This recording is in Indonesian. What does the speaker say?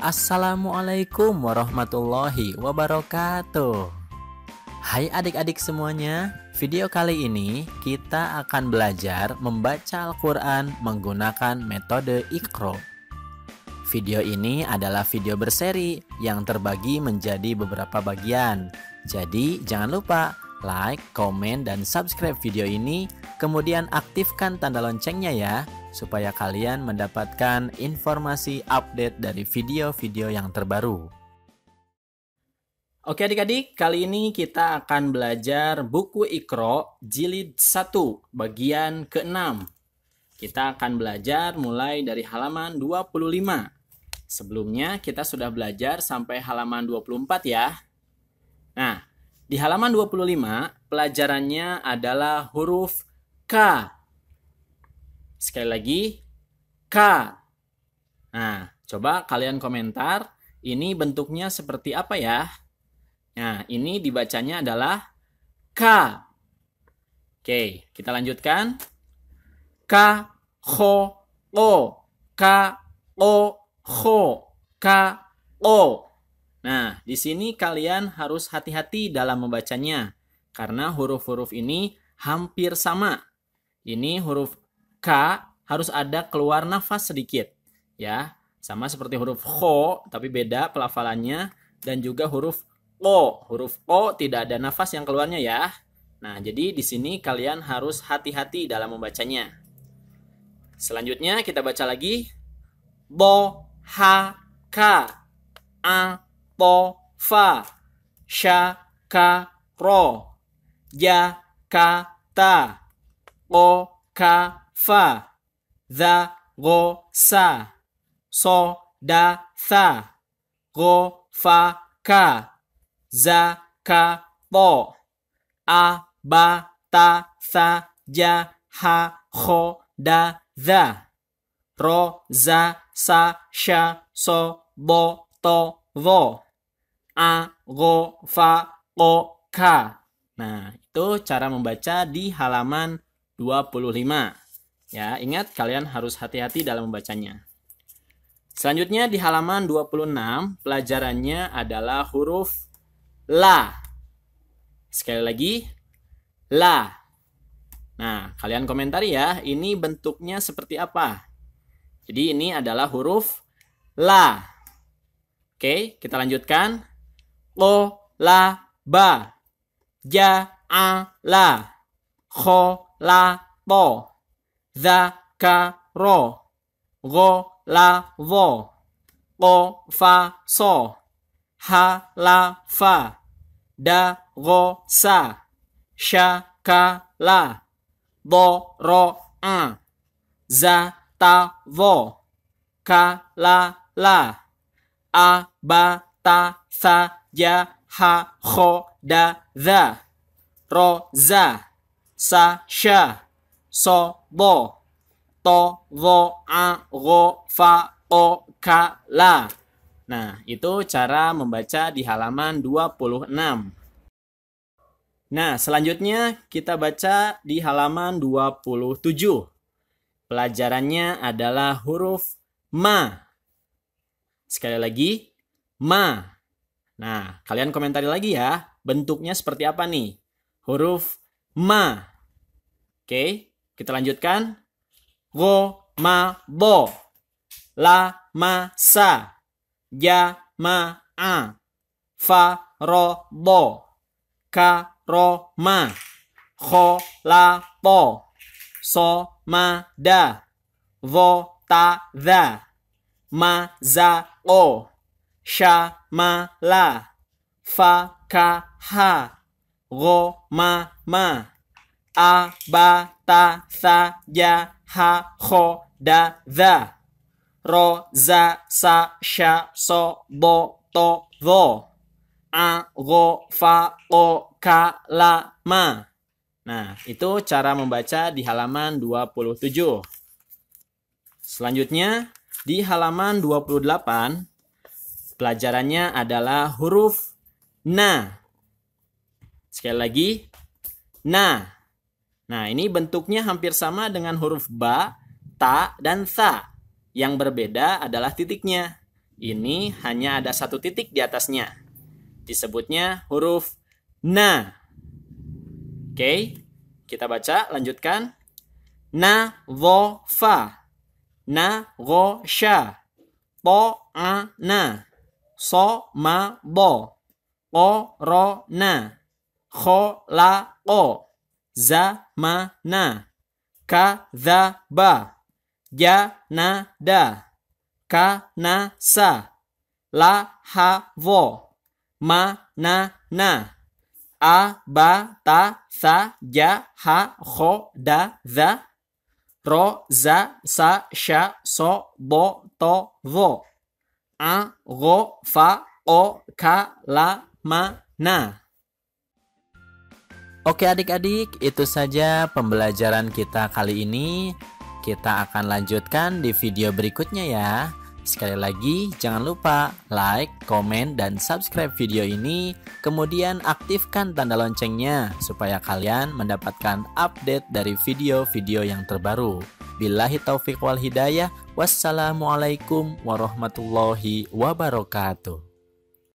Assalamualaikum warahmatullahi wabarakatuh. Hai adik-adik semuanya, video kali ini kita akan belajar membaca Al-Quran menggunakan metode ikro. Video ini adalah video berseri yang terbagi menjadi beberapa bagian. Jadi jangan lupa like, komen, dan subscribe video ini, kemudian aktifkan tanda loncengnya ya supaya kalian mendapatkan informasi update dari video-video yang terbaru. Oke adik-adik, kali ini kita akan belajar buku Ikro jilid 1 bagian ke-6. Kita akan belajar mulai dari halaman 25. Sebelumnya kita sudah belajar sampai halaman 24 ya. Nah, di halaman 25 pelajarannya adalah huruf K Sekali lagi, K. Nah, coba kalian komentar. Ini bentuknya seperti apa ya? Nah, ini dibacanya adalah K. Oke, kita lanjutkan. K, ho, o. K, o, ho. K, o. Nah, di sini kalian harus hati-hati dalam membacanya. Karena huruf-huruf ini hampir sama. Ini huruf K harus ada keluar nafas sedikit. Ya, sama seperti huruf kho tapi beda pelafalannya dan juga huruf o. Huruf o tidak ada nafas yang keluarnya ya. Nah, jadi di sini kalian harus hati-hati dalam membacanya. Selanjutnya kita baca lagi bo ha ka a po fa sha ka ro ya ka ta o ka fa, za, go, sa, so, da, sa, go, fa, ka, za, ka, to, a, ba, ta, sa, ja, ha, ho da, za, ro, za, sa, sha, so, bo, to, vo, a, go, fa, o, ka. Nah, itu cara membaca di halaman 25. Ya, ingat kalian harus hati-hati dalam membacanya. Selanjutnya di halaman 26, pelajarannya adalah huruf la. Sekali lagi, la. Nah, kalian komentari ya, ini bentuknya seperti apa? Jadi ini adalah huruf la. Oke, kita lanjutkan. Lo, la, ba. Ja, a, la. Kho, la, to. Za, ka, ro. Go, la, vo. Ko, fa, so. Ha, la, fa. Da, go, sa. Sha, ka, la. ro, a. Za, ta, vo. Ka, la, la. A, ba, ta, sa, ya ha, da, za. Ro, za. Sa, sha so bo to vo a go fa o ka la nah itu cara membaca di halaman 26 nah selanjutnya kita baca di halaman 27 pelajarannya adalah huruf ma sekali lagi ma nah kalian komentari lagi ya bentuknya seperti apa nih huruf ma oke okay? Kita lanjutkan. Go ma bo. La ma sa. Ya ma a. Fa ro bo. Ka ro ma. Kho la po. So ma da. Vo ta da. Ma za o. Sha ma la. Fa ka ha. Go ma ma. A ba ta, tha, ya, ha, ho, da, dha. Ro, za, sa, sha, so, do, to, do. A, go, fa, o ka, la, ma. Nah, itu cara membaca di halaman 27. Selanjutnya, di halaman 28, pelajarannya adalah huruf na. Sekali lagi, na. Nah, ini bentuknya hampir sama dengan huruf ba, ta, dan sa Yang berbeda adalah titiknya. Ini hanya ada satu titik di atasnya. Disebutnya huruf na. Oke, kita baca, lanjutkan. Na, vo, fa. Na, go, sha. To, a, na. So, ma, bo. O, ro, na. Kho, la, o zamana kadhaba janada kanasa lahavo manana abata saja ha khoda za ro za sa sha so bo to vo a go fa o ka la ma na Oke adik-adik, itu saja pembelajaran kita kali ini. Kita akan lanjutkan di video berikutnya ya. Sekali lagi, jangan lupa like, komen, dan subscribe video ini. Kemudian aktifkan tanda loncengnya supaya kalian mendapatkan update dari video-video yang terbaru. Billahi taufiq wal hidayah. Wassalamualaikum warahmatullahi wabarakatuh.